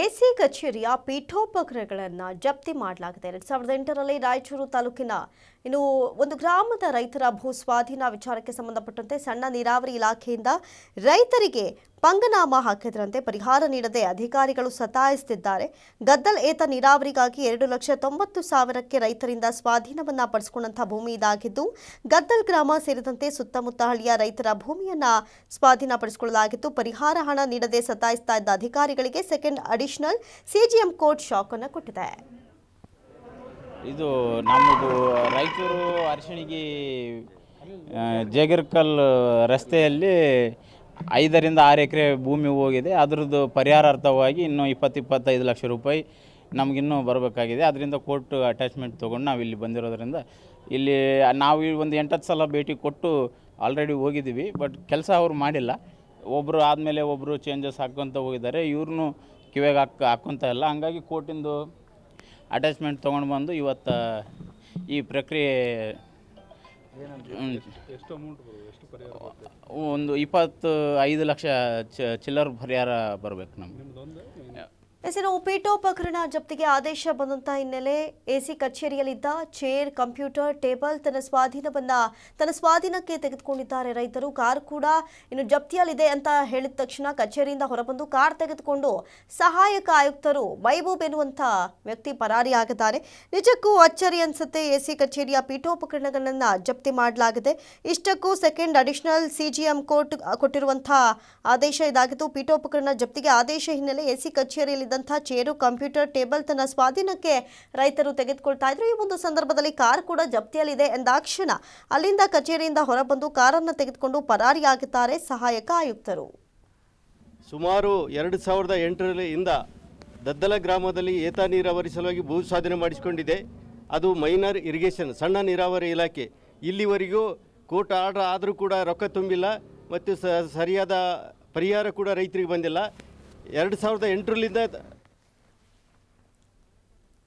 AC ಕಚೇರಿಯ ಪೀಠೋಪಕರಣಗಳನ್ನು ಜಪ್ತಿ ಮಾಡಲಾಗಿದೆ ಎರಡು ಸಾವಿರದ ಎಂಟರಲ್ಲಿ ರಾಯಚೂರು ತಾಲೂಕಿನ ಇನ್ನು ಒಂದು ಗ್ರಾಮದ ರೈತರ ಭೂ ಸ್ವಾಧೀನ ವಿಚಾರಕ್ಕೆ ಸಂಬಂಧಪಟ್ಟಂತೆ ಸಣ್ಣ ನೀರಾವರಿ ಇಲಾಖೆಯಿಂದ ರೈತರಿಗೆ ಪಂಗನಾಮ ಹಾಕಿದ್ರಂತೆ ಪರಿಹಾರ ನೀಡದೆ ಅಧಿಕಾರಿಗಳು ಸತಾಯಿಸುತ್ತಿದ್ದಾರೆ ಗದ್ದಲ್ ಏತ ನೀರಾವರಿಗಾಗಿ ಎರಡು ಲಕ್ಷ ತೊಂಬತ್ತು ಸಾವಿರಕ್ಕೆ ರೈತರಿಂದ ಸ್ವಾಧೀನವನ್ನ ಪಡಿಸಿಕೊಂಡಂತಹ ಭೂಮಿ ಇದಾಗಿದ್ದು ಗದ್ದಲ್ ಗ್ರಾಮ ಸೇರಿದಂತೆ ಸುತ್ತಮುತ್ತ ಹಳ್ಳಿಯ ರೈತರ ಭೂಮಿಯನ್ನ ಸ್ವಾಧೀನಪಡಿಸಿಕೊಳ್ಳಲಾಗಿತ್ತು ಪರಿಹಾರ ಹಣ ನೀಡದೆ ಸತಾಯಿಸ್ತಾ ಇದ್ದ ಅಧಿಕಾರಿಗಳಿಗೆ second additional CJM court shock ಅನ್ನು ಕೊಟ್ಟಿದೆ ಇದು ನಮ್ಮದು ರಸ್ತೆಯಲ್ಲಿ ಐದರಿಂದ ಆರು ಎಕರೆ ಭೂಮಿ ಹೋಗಿದೆ ಅದರದ್ದು ಪರಿಹಾರಾರ್ಥವಾಗಿ ಇನ್ನೂ ಇಪ್ಪತ್ತು ಇಪ್ಪತ್ತೈದು ಲಕ್ಷ ರೂಪಾಯಿ ನಮಗಿನ್ನೂ ಬರಬೇಕಾಗಿದೆ ಅದರಿಂದ ಕೋರ್ಟ್ ಅಟ್ಯಾಚ್ಮೆಂಟ್ ತೊಗೊಂಡು ನಾವು ಇಲ್ಲಿ ಬಂದಿರೋದ್ರಿಂದ ಇಲ್ಲಿ ನಾವು ಒಂದು ಎಂಟತ್ತು ಸಲ ಭೇಟಿ ಕೊಟ್ಟು ಆಲ್ರೆಡಿ ಹೋಗಿದ್ದೀವಿ ಬಟ್ ಕೆಲಸ ಅವರು ಮಾಡಿಲ್ಲ ಒಬ್ಬರು ಆದಮೇಲೆ ಒಬ್ಬರು ಚೇಂಜಸ್ ಹಾಕ್ಕೊತ ಹೋಗಿದ್ದಾರೆ ಇವ್ರನ್ನೂ ಕಿವಿಗೆ ಹಾಕ್ ಹಾಕ್ಕೊತ ಇಲ್ಲ ಹಂಗಾಗಿ ಕೋರ್ಟಿಂದು ಅಟ್ಯಾಚ್ಮೆಂಟ್ ತೊಗೊಂಡು ಬಂದು ಇವತ್ತು ಈ ಪ್ರಕ್ರಿಯೆ ಒಂದು ಇಪ್ಪತ್ತು ಐದು ಲಕ್ಷ ಚಿಲ್ಲರ್ ಪರಿಹಾರ ಬರ್ಬೇಕು ನಮ್ಗೆ ಎಸ್ ಪೀಠೋಪಕರಣ ಜಪ್ತಿಗೆ ಆದೇಶ ಬಂದಂತಹ ಹಿನ್ನೆಲೆ ಎಸಿ ಕಚೇರಿಯಲ್ಲಿದ್ದ ಚೇರ್ ಕಂಪ್ಯೂಟರ್ ಟೇಬಲ್ ತನ್ನ ಸ್ವಾಧೀನವನ್ನ ತನ್ನ ಸ್ವಾಧೀನಕ್ಕೆ ತೆಗೆದುಕೊಂಡಿದ್ದಾರೆ ರೈತರು ಕಾರ್ ಕೂಡ ಇನ್ನು ಜಪ್ತಿಯಲ್ಲಿದೆ ಅಂತ ಹೇಳಿದ ತಕ್ಷಣ ಕಚೇರಿಯಿಂದ ಹೊರಬಂದು ಕಾರ್ ತೆಗೆದುಕೊಂಡು ಸಹಾಯಕ ಆಯುಕ್ತರು ಮೈಬೂಬ್ ಎನ್ನುವಂತಹ ವ್ಯಕ್ತಿ ಆಗಿದ್ದಾರೆ ನಿಜಕ್ಕೂ ಅಚ್ಚರಿ ಅನ್ಸುತ್ತೆ ಎಸಿ ಕಚೇರಿಯ ಪೀಠೋಪಕರಣಗಳನ್ನ ಜಪ್ತಿ ಮಾಡಲಾಗಿದೆ ಇಷ್ಟಕ್ಕೂ ಸೆಕೆಂಡ್ ಅಡಿಷನಲ್ ಸಿಜಿಎಂ ಕೋರ್ಟ್ ಕೊಟ್ಟಿರುವಂತಹ ಆದೇಶ ಇದಾಗಿದ್ದು ಪೀಠೋಪಕರಣ ಜಪ್ತಿಗೆ ಆದೇಶ ಹಿನ್ನೆಲೆ ಎಸಿ ಕಚೇರಿಯಲ್ಲಿ ಇದ್ದಂಥ ಚೇರು ಕಂಪ್ಯೂಟರ್ ಟೇಬಲ್ ತನ್ನ ಸ್ವಾಧೀನಕ್ಕೆ ರೈತರು ತೆಗೆದುಕೊಳ್ತಾ ಇದ್ರು ಈ ಒಂದು ಸಂದರ್ಭದಲ್ಲಿ ಕಾರ್ ಕೂಡ ಜಪ್ತಿಯಲ್ಲಿದೆ ಎಂದಾಕ್ಷಣ ಅಲ್ಲಿಂದ ಕಚೇರಿಯಿಂದ ಹೊರಬಂದು ಕಾರನ್ನು ತೆಗೆದುಕೊಂಡು ಪರಾರಿಯಾಗುತ್ತಾರೆ ಸಹಾಯಕ ಆಯುಕ್ತರು ಸುಮಾರು ಎರಡು ಸಾವಿರದ ಎಂಟರಿಂದ ದದ್ದಲ ಗ್ರಾಮದಲ್ಲಿ ಏತ ನೀರಾವರಿ ಸಲುವಾಗಿ ಭೂ ಸ್ವಾಧೀನ ಮಾಡಿಸಿಕೊಂಡಿದೆ ಅದು ಮೈನರ್ ಇರಿಗೇಷನ್ ಸಣ್ಣ ನೀರಾವರಿ ಇಲಾಖೆ ಇಲ್ಲಿವರೆಗೂ ಕೋರ್ಟ್ ಆರ್ಡರ್ ಆದರೂ ಕೂಡ ರೊಕ್ಕ ತುಂಬಿಲ್ಲ ಮತ್ತು ಸರಿಯಾದ ಪರಿಹಾರ ಕೂಡ ರೈತರಿಗೆ ಬಂದಿಲ್ಲ ಎರಡು ಸಾವಿರದ ಎಂಟರಲ್ಲಿಂದ